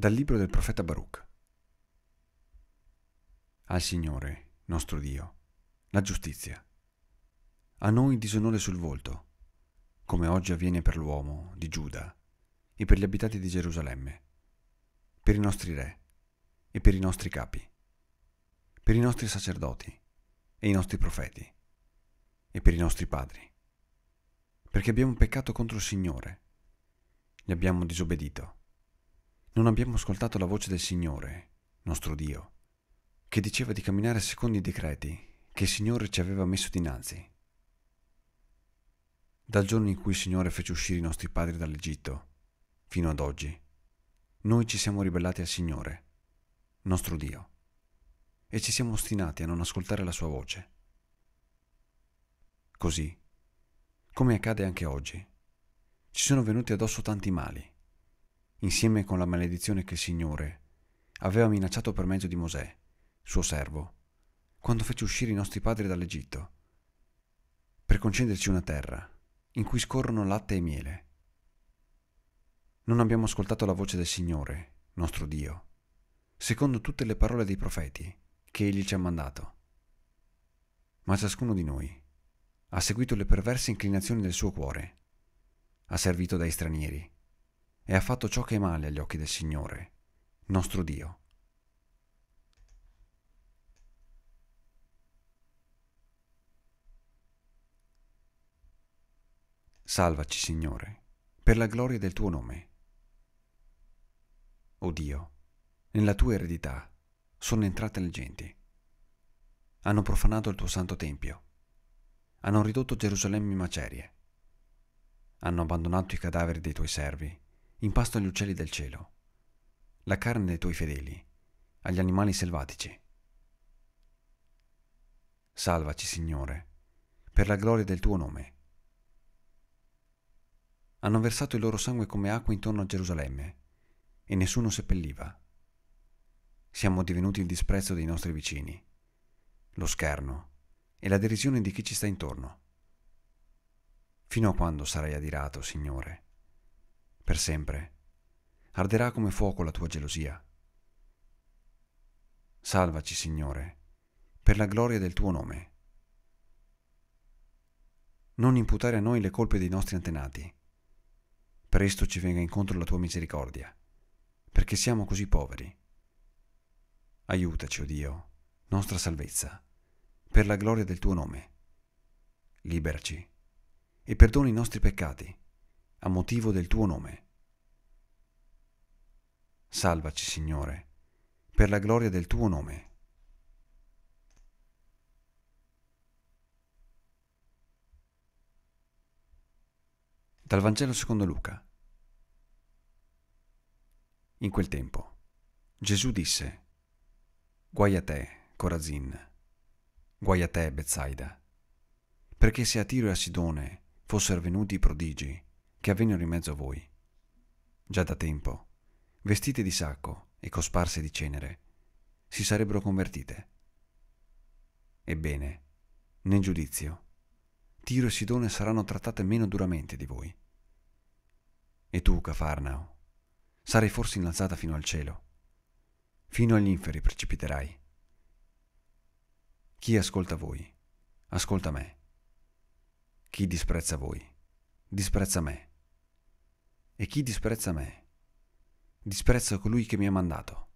Dal libro del profeta Baruch. Al Signore, nostro Dio, la giustizia. A noi disonore sul volto, come oggi avviene per l'uomo di Giuda e per gli abitanti di Gerusalemme, per i nostri re e per i nostri capi, per i nostri sacerdoti e i nostri profeti e per i nostri padri, perché abbiamo peccato contro il Signore, gli abbiamo disobbedito non abbiamo ascoltato la voce del Signore, nostro Dio, che diceva di camminare secondo i decreti che il Signore ci aveva messo dinanzi. Dal giorno in cui il Signore fece uscire i nostri padri dall'Egitto, fino ad oggi, noi ci siamo ribellati al Signore, nostro Dio, e ci siamo ostinati a non ascoltare la sua voce. Così, come accade anche oggi, ci sono venuti addosso tanti mali insieme con la maledizione che il Signore aveva minacciato per mezzo di Mosè, suo servo, quando fece uscire i nostri padri dall'Egitto, per concederci una terra in cui scorrono latte e miele. Non abbiamo ascoltato la voce del Signore, nostro Dio, secondo tutte le parole dei profeti che Egli ci ha mandato. Ma ciascuno di noi ha seguito le perverse inclinazioni del suo cuore, ha servito dai stranieri e ha fatto ciò che è male agli occhi del Signore, nostro Dio. Salvaci, Signore, per la gloria del tuo nome. O Dio, nella tua eredità sono entrate le genti. Hanno profanato il tuo santo tempio. Hanno ridotto Gerusalemme in macerie. Hanno abbandonato i cadaveri dei tuoi servi in pasto agli uccelli del cielo, la carne dei tuoi fedeli, agli animali selvatici. Salvaci, Signore, per la gloria del tuo nome. Hanno versato il loro sangue come acqua intorno a Gerusalemme, e nessuno seppelliva. Siamo divenuti il disprezzo dei nostri vicini, lo scherno e la derisione di chi ci sta intorno. Fino a quando sarai adirato, Signore? per sempre. Arderà come fuoco la tua gelosia. Salvaci, Signore, per la gloria del tuo nome. Non imputare a noi le colpe dei nostri antenati. Presto ci venga incontro la tua misericordia, perché siamo così poveri. Aiutaci, o oh Dio, nostra salvezza, per la gloria del tuo nome. Liberaci e perdoni i nostri peccati a motivo del tuo nome. Salvaci, Signore, per la gloria del tuo nome. Dal Vangelo secondo Luca. In quel tempo Gesù disse, Guai a te, Corazin, guai a te, Bezzaida, perché se a Tiro e a Sidone fossero venuti i prodigi, che avvennero in mezzo a voi. Già da tempo, vestite di sacco e cosparse di cenere, si sarebbero convertite. Ebbene, nel giudizio, Tiro e Sidone saranno trattate meno duramente di voi. E tu, Cafarnao, sarai forse innalzata fino al cielo, fino agli inferi precipiterai. Chi ascolta voi, ascolta me. Chi disprezza voi, disprezza me. E chi disprezza me, disprezza colui che mi ha mandato.